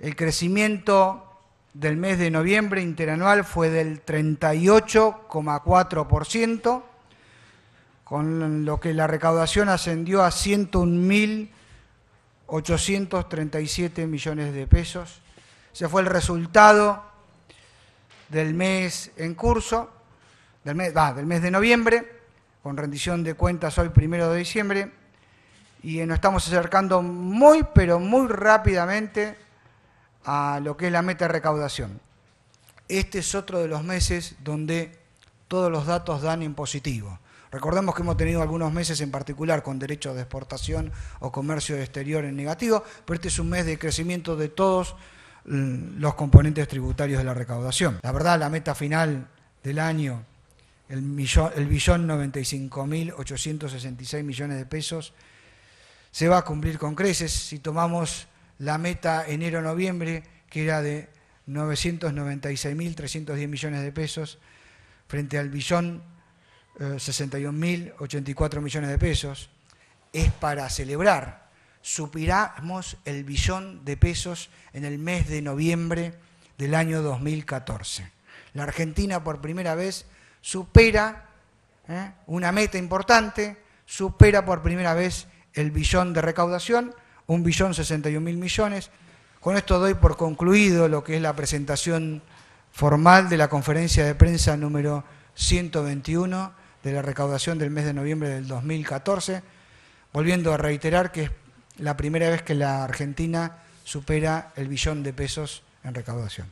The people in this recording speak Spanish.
El crecimiento del mes de noviembre interanual fue del 38,4%, con lo que la recaudación ascendió a 101.837 millones de pesos. Ese fue el resultado del mes en curso, del mes, del mes de noviembre, con rendición de cuentas hoy primero de diciembre, y nos estamos acercando muy, pero muy rápidamente a lo que es la meta de recaudación. Este es otro de los meses donde todos los datos dan en positivo. Recordemos que hemos tenido algunos meses en particular con derechos de exportación o comercio exterior en negativo, pero este es un mes de crecimiento de todos mm, los componentes tributarios de la recaudación. La verdad, la meta final del año, el, el billón 95.866 millones de pesos, se va a cumplir con creces si tomamos la meta enero-noviembre, que era de 996.310 millones de pesos, frente al billón 61.084 eh, millones de pesos. Es para celebrar. Superamos el billón de pesos en el mes de noviembre del año 2014. La Argentina por primera vez supera eh, una meta importante, supera por primera vez el billón de recaudación un billón 61 mil millones. Con esto doy por concluido lo que es la presentación formal de la conferencia de prensa número 121 de la recaudación del mes de noviembre del 2014, volviendo a reiterar que es la primera vez que la Argentina supera el billón de pesos en recaudación.